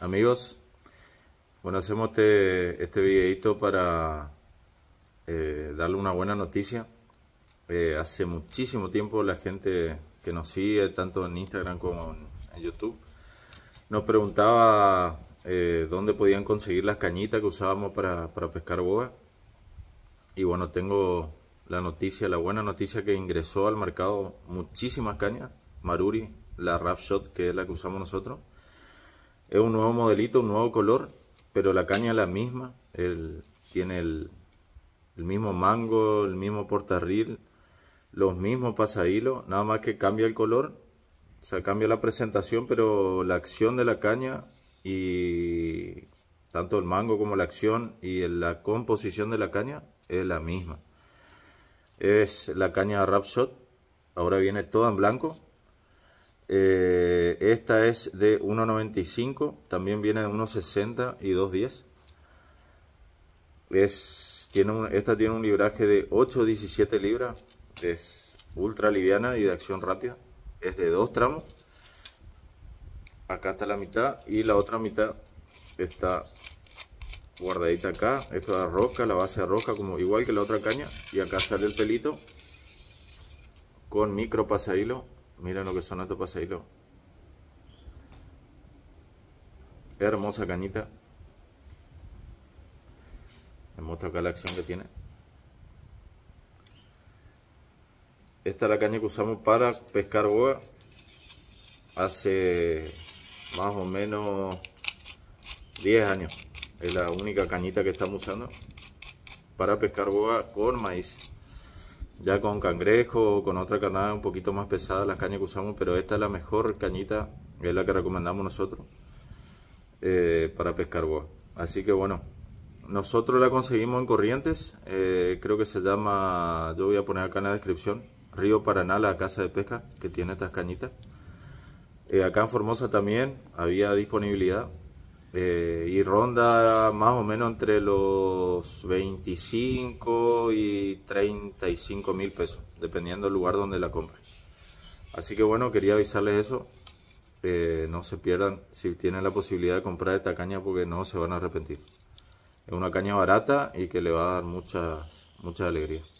amigos. Bueno, hacemos este, este videito para eh, darle una buena noticia. Eh, hace muchísimo tiempo la gente que nos sigue, tanto en Instagram como en YouTube, nos preguntaba eh, dónde podían conseguir las cañitas que usábamos para, pescar boga. Y bueno, tengo la noticia, la buena noticia que ingresó al mercado muchísimas cañas. Maruri, la Rapshot, que es la que usamos nosotros es un nuevo modelito, un nuevo color, pero la caña es la misma. El, tiene el, mismo mango, el mismo portarril, los mismos pasahilos, nada más que cambia el color, o sea, cambia la presentación, pero la acción de la caña y tanto el mango como la acción y la composición de la caña es la misma. Es la caña Rapshot, ahora viene toda en blanco eh, esta es de 1.95, también viene de 1.60 y 2.10. Es, tiene esta tiene un libraje de 8.17 libras, es ultra liviana y de acción rápida. Es de dos tramos. Acá está la mitad y la otra mitad está guardadita acá. Esto es roca, la base es roca, como, igual que la otra caña. Y acá sale el pelito con micro pasahilo Mira lo que son estos paseilos Hermosa cañita. Les muestro acá la acción que tiene. Esta es la caña que usamos para pescar boga. Hace más o menos 10 años. Es la única cañita que estamos usando para pescar boga con maíz. Ya con cangrejo o con otra carnada un poquito más pesada las cañas que usamos, pero esta es la mejor cañita, es la que recomendamos nosotros eh, para pescar boa. Así que bueno, nosotros la conseguimos en Corrientes, eh, creo que se llama, yo voy a poner acá en la descripción, Río Paraná, la casa de pesca que tiene estas cañitas. Eh, acá en Formosa también había disponibilidad, eh, y ronda más o menos entre los 25 y 35 mil pesos, dependiendo del lugar donde la compre Así que bueno, quería avisarles eso. no se pierdan si tienen la posibilidad de comprar esta caña porque no se van a arrepentir. Es una caña barata y que le va a dar muchas, mucha alegría.